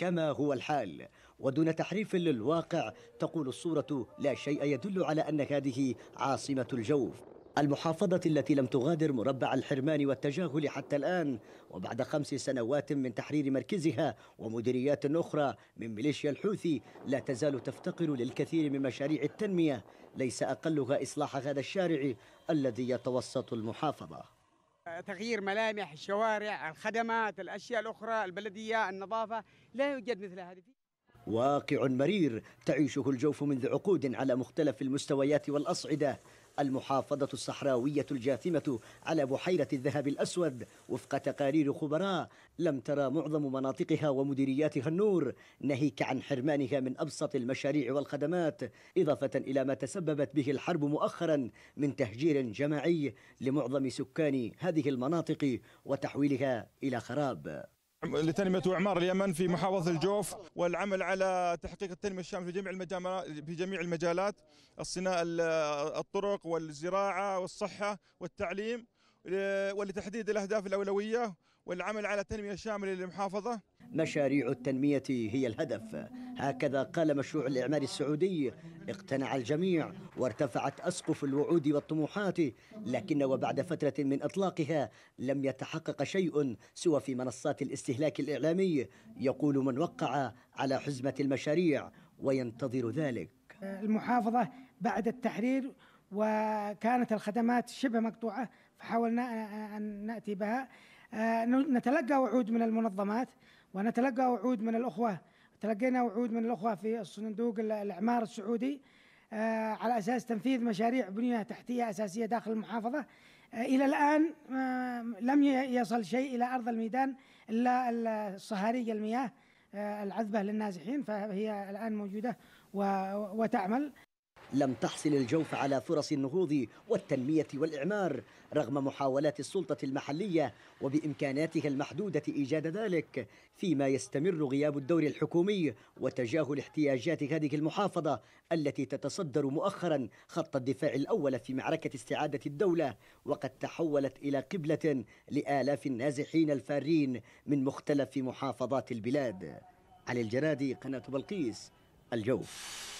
كما هو الحال ودون تحريف للواقع تقول الصورة لا شيء يدل على أن هذه عاصمة الجوف المحافظة التي لم تغادر مربع الحرمان والتجاهل حتى الآن وبعد خمس سنوات من تحرير مركزها ومديريات أخرى من ميليشيا الحوثي لا تزال تفتقر للكثير من مشاريع التنمية ليس أقلها إصلاح هذا الشارع الذي يتوسط المحافظة تغيير ملامح الشوارع الخدمات الأشياء الأخرى البلدية النظافة لا يوجد مثل هذه واقع مرير تعيشه الجوف منذ عقود على مختلف المستويات والأصعدة المحافظة الصحراوية الجاثمة على بحيرة الذهب الأسود وفق تقارير خبراء لم ترى معظم مناطقها ومديرياتها النور ناهيك عن حرمانها من أبسط المشاريع والخدمات إضافة إلى ما تسببت به الحرب مؤخرا من تهجير جماعي لمعظم سكان هذه المناطق وتحويلها إلى خراب لتنمية وإعمار اليمن في محافظة الجوف والعمل على تحقيق التنمية الشاملة في جميع المجالات في جميع المجالات الصناعة الطرق والزراعة والصحة والتعليم ولتحديد الأهداف الأولوية والعمل على تنمية شاملة للمحافظة مشاريع التنمية هي الهدف هكذا قال مشروع الإعمار السعودي اقتنع الجميع وارتفعت أسقف الوعود والطموحات لكن وبعد فترة من إطلاقها لم يتحقق شيء سوى في منصات الاستهلاك الإعلامي يقول من وقع على حزمة المشاريع وينتظر ذلك المحافظة بعد التحرير وكانت الخدمات شبه مقطوعة فحاولنا أن نأتي بها آه، نتلقى وعود من المنظمات ونتلقى وعود من الاخوه تلقينا وعود من الاخوه في الصندوق الاعمار السعودي آه، على اساس تنفيذ مشاريع بنيه تحتيه اساسيه داخل المحافظه آه، الى الان لم يصل شيء الى ارض الميدان الا الصهاريج المياه العذبه للنازحين فهي الان موجوده وتعمل لم تحصل الجوف على فرص النهوض والتنمية والإعمار رغم محاولات السلطة المحلية وبإمكاناتها المحدودة إيجاد ذلك فيما يستمر غياب الدور الحكومي وتجاهل احتياجات هذه المحافظة التي تتصدر مؤخرا خط الدفاع الأول في معركة استعادة الدولة وقد تحولت إلى قبلة لآلاف النازحين الفارين من مختلف محافظات البلاد علي الجرادي قناة بلقيس الجوف